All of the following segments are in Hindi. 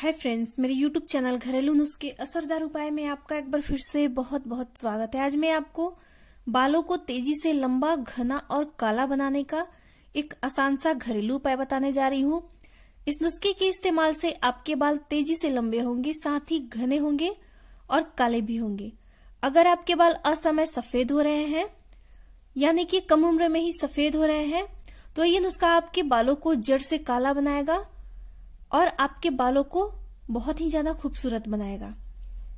हाय फ्रेंड्स मेरे यूट्यूब चैनल घरेलू नुस्खे असरदार उपाय में आपका एक बार फिर से बहुत बहुत स्वागत है आज मैं आपको बालों को तेजी से लंबा घना और काला बनाने का एक आसान सा घरेलू उपाय बताने जा रही हूँ इस नुस्खे के इस्तेमाल से आपके बाल तेजी से लंबे होंगे साथ ही घने होंगे और काले भी होंगे अगर आपके बाल असमय सफेद हो रहे हैं यानी कि कम उम्र में ही सफेद हो रहे हैं तो ये नुस्खा आपके बालों को जड़ से काला बनाएगा और आपके बालों को बहुत ही ज्यादा खूबसूरत बनाएगा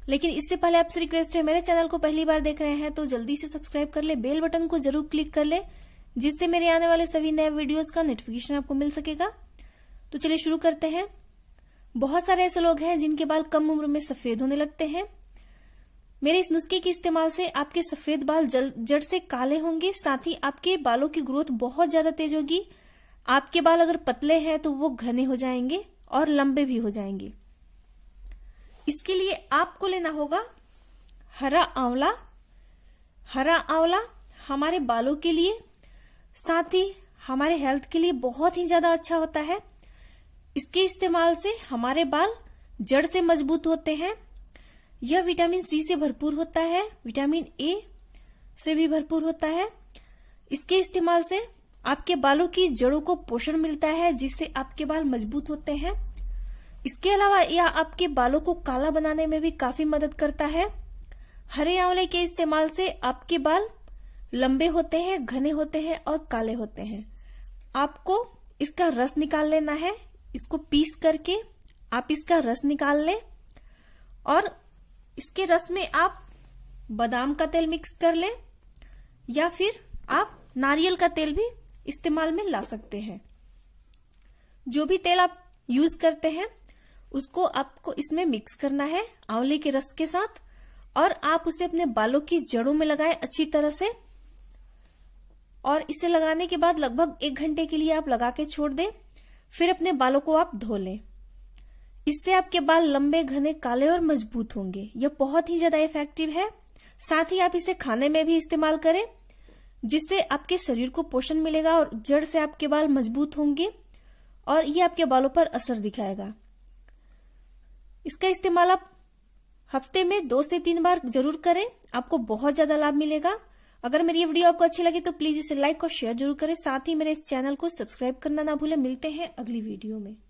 लेकिन इससे पहले आपसे रिक्वेस्ट है मेरे चैनल को पहली बार देख रहे हैं तो जल्दी से सब्सक्राइब कर ले बेल बटन को जरूर क्लिक कर ले जिससे मेरे आने वाले सभी नए वीडियोस का नोटिफिकेशन आपको मिल सकेगा तो चलिए शुरू करते हैं बहुत सारे ऐसे लोग हैं जिनके बाल कम उम्र में सफेद होने लगते हैं मेरे इस नुस्खे के इस्तेमाल से आपके सफेद बाल जड़ से काले होंगे साथ ही आपके बालों की ग्रोथ बहुत ज्यादा तेज होगी आपके बाल अगर पतले हैं तो वो घने हो जाएंगे और लंबे भी हो जाएंगे इसके लिए आपको लेना होगा हरा आंवला हरा आंवला हमारे बालों के लिए साथ ही हमारे हेल्थ के लिए बहुत ही ज्यादा अच्छा होता है इसके इस्तेमाल से हमारे बाल जड़ से मजबूत होते हैं यह विटामिन सी से भरपूर होता है विटामिन ए से भी भरपूर होता है इसके इस्तेमाल से आपके बालों की जड़ों को पोषण मिलता है जिससे आपके बाल मजबूत होते हैं इसके अलावा यह आपके बालों को काला बनाने में भी काफी मदद करता है हरे आंवले के इस्तेमाल से आपके बाल लंबे होते हैं घने होते हैं और काले होते हैं आपको इसका रस निकाल लेना है इसको पीस करके आप इसका रस निकाल लें और इसके रस में आप बादाम का तेल मिक्स कर लें या फिर आप नारियल का तेल भी इस्तेमाल में ला सकते हैं जो भी तेल आप यूज करते हैं उसको आपको इसमें मिक्स करना है आंवले के रस के साथ और आप उसे अपने बालों की जड़ों में लगाएं अच्छी तरह से और इसे लगाने के बाद लगभग एक घंटे के लिए आप लगा के छोड़ दें फिर अपने बालों को आप धो लें इससे आपके बाल लंबे घने काले और मजबूत होंगे यह बहुत ही ज्यादा इफेक्टिव है साथ ही आप इसे खाने में भी इस्तेमाल करें जिससे आपके शरीर को पोषण मिलेगा और जड़ से आपके बाल मजबूत होंगे और ये आपके बालों पर असर दिखाएगा इसका इस्तेमाल आप हफ्ते में दो से तीन बार जरूर करें आपको बहुत ज्यादा लाभ मिलेगा अगर मेरी ये वीडियो आपको अच्छी लगी तो प्लीज इसे लाइक और शेयर जरूर करें साथ ही मेरे इस चैनल को सब्सक्राइब करना ना भूले मिलते हैं अगली वीडियो में